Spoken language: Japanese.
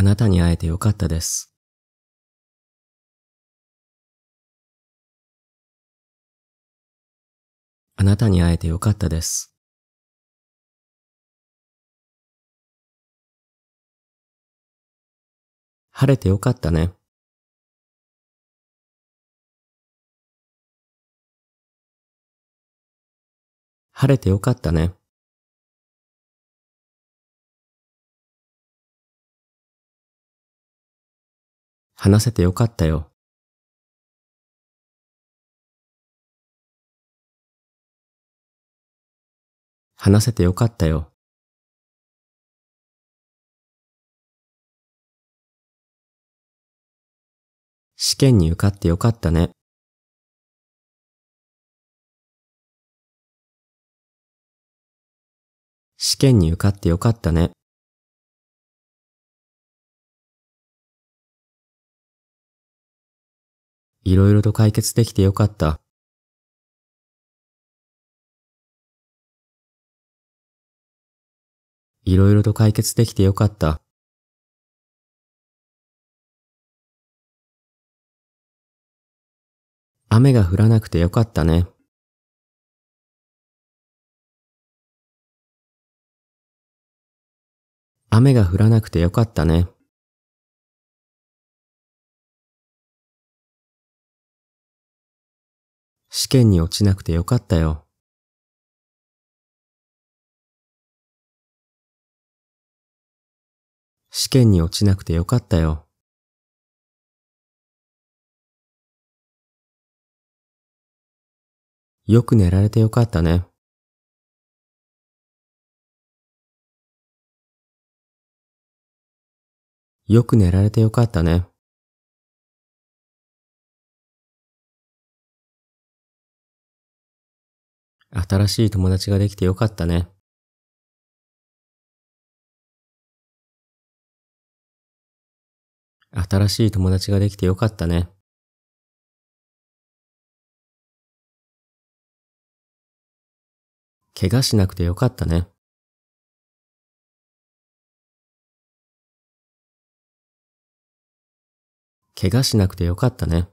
あなたに会えてよかったです。あなたに会えてよかったです。晴れてよかったね。晴れてよかったね。話せてよかったよ。話せてよかったよ。試験に受かってよかったね。試験に受かってよかったね。いろいろと解決できてよかった。いろいろと解決できてよかった。雨が降らなくてよかったね。雨が降らなくてよかったね。試験に落ちなくてよかったよ。試験に落ちなくてよかったよ。よく寝られてよかったね。よく寝られてよかったね。新しい友達ができてよかったね。新しい友達ができてよかったね。怪我しなくてよかったね。怪我しなくてよかったね。